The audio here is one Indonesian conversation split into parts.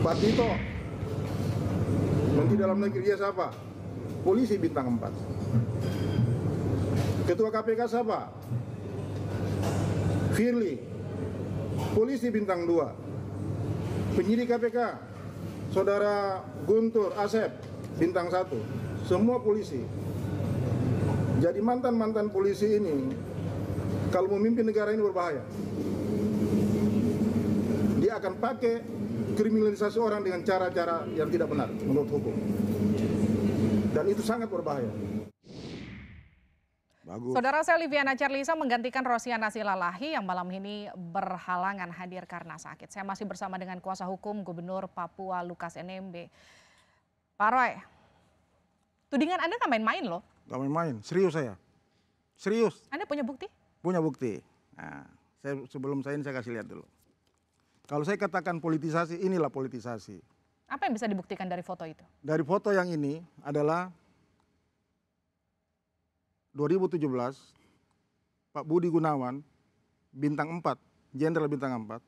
Pak Tito Menteri Dalam Negeri dia siapa? Polisi bintang 4 Ketua KPK siapa? Firly Polisi bintang 2 Penyidik KPK Saudara Guntur Asep Bintang 1 Semua polisi Jadi mantan-mantan polisi ini Kalau memimpin negara ini berbahaya Dia akan pakai mengkriminalisasi orang dengan cara-cara yang tidak benar menurut hukum. Dan itu sangat berbahaya. Bagus. Saudara saya Liviana Charlisa menggantikan Rosiana Silalahi yang malam ini berhalangan hadir karena sakit. Saya masih bersama dengan kuasa hukum Gubernur Papua Lukas NMB. Pak Roy, tudingan Anda nggak main-main loh. Nggak main-main, serius saya. Serius. Anda punya bukti? Punya bukti. Nah, saya, sebelum saya ini saya kasih lihat dulu. Kalau saya katakan politisasi, inilah politisasi. Apa yang bisa dibuktikan dari foto itu? Dari foto yang ini adalah 2017 Pak Budi Gunawan bintang 4, jenderal bintang 4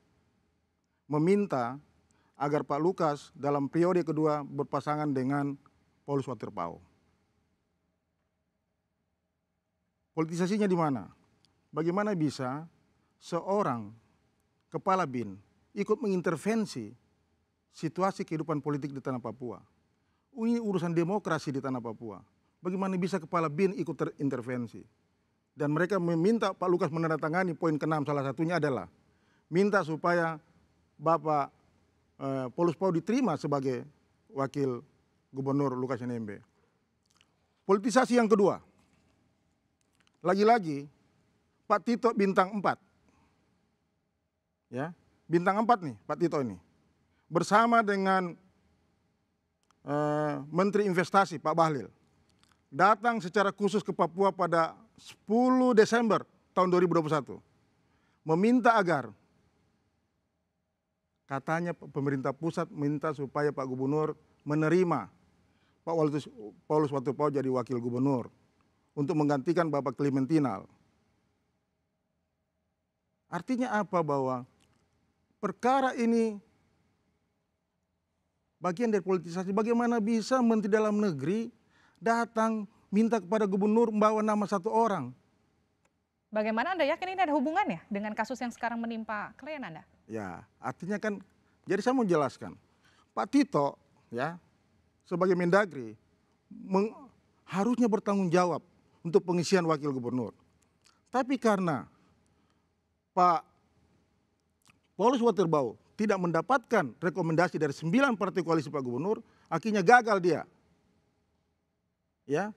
meminta agar Pak Lukas dalam periode kedua berpasangan dengan Paulus Waterpau. Politisasinya di mana? Bagaimana bisa seorang kepala BIN ikut mengintervensi situasi kehidupan politik di tanah Papua. Ini urusan demokrasi di tanah Papua. Bagaimana bisa kepala BIN ikut terintervensi? Dan mereka meminta Pak Lukas menandatangani poin keenam salah satunya adalah minta supaya Bapak eh, Polus Pau diterima sebagai wakil Gubernur Lukas NMB. Politisasi yang kedua. Lagi-lagi Pak Tito bintang 4. Ya bintang 4 nih Pak Tito ini. Bersama dengan uh, Menteri Investasi Pak Bahlil. Datang secara khusus ke Papua pada 10 Desember tahun 2021. Meminta agar katanya pemerintah pusat minta supaya Pak Gubernur menerima Pak Walutus, Paulus Watupau jadi wakil gubernur untuk menggantikan Bapak Clementinal. Artinya apa bahwa perkara ini bagian dari politisasi. Bagaimana bisa menteri dalam negeri datang minta kepada gubernur membawa nama satu orang? Bagaimana Anda yakin ini ada hubungannya dengan kasus yang sekarang menimpa klien Anda? Ya, artinya kan, jadi saya mau jelaskan. Pak Tito, ya, sebagai Mendagri, meng, harusnya bertanggung jawab untuk pengisian wakil gubernur. Tapi karena Pak Paulus Waterbau tidak mendapatkan rekomendasi dari sembilan partai koalisi Pak Gubernur, akhirnya gagal dia. Ya,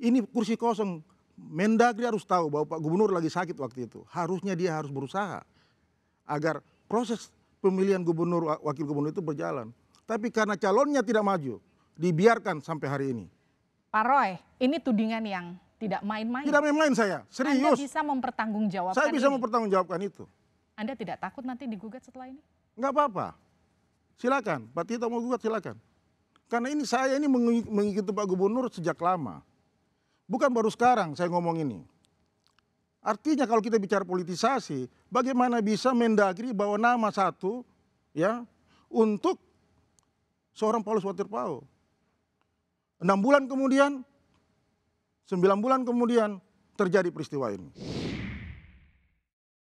ini kursi kosong. Mendagri harus tahu bahwa Pak Gubernur lagi sakit waktu itu. Harusnya dia harus berusaha agar proses pemilihan gubernur wakil gubernur itu berjalan. Tapi karena calonnya tidak maju, dibiarkan sampai hari ini. Pak Roy, ini tudingan yang tidak main-main. Tidak main-main saya, serius. Anda bisa mempertanggungjawabkan Saya bisa ini. mempertanggungjawabkan itu. Anda tidak takut nanti digugat setelah ini? Enggak apa-apa. Silakan, Pak Tito mau gugat silakan. Karena ini saya ini mengikuti Pak Gubernur sejak lama. Bukan baru sekarang saya ngomong ini. Artinya kalau kita bicara politisasi, bagaimana bisa Mendagri bahwa nama satu ya untuk seorang Paulus Waterpau. Enam bulan kemudian, sembilan bulan kemudian terjadi peristiwa ini.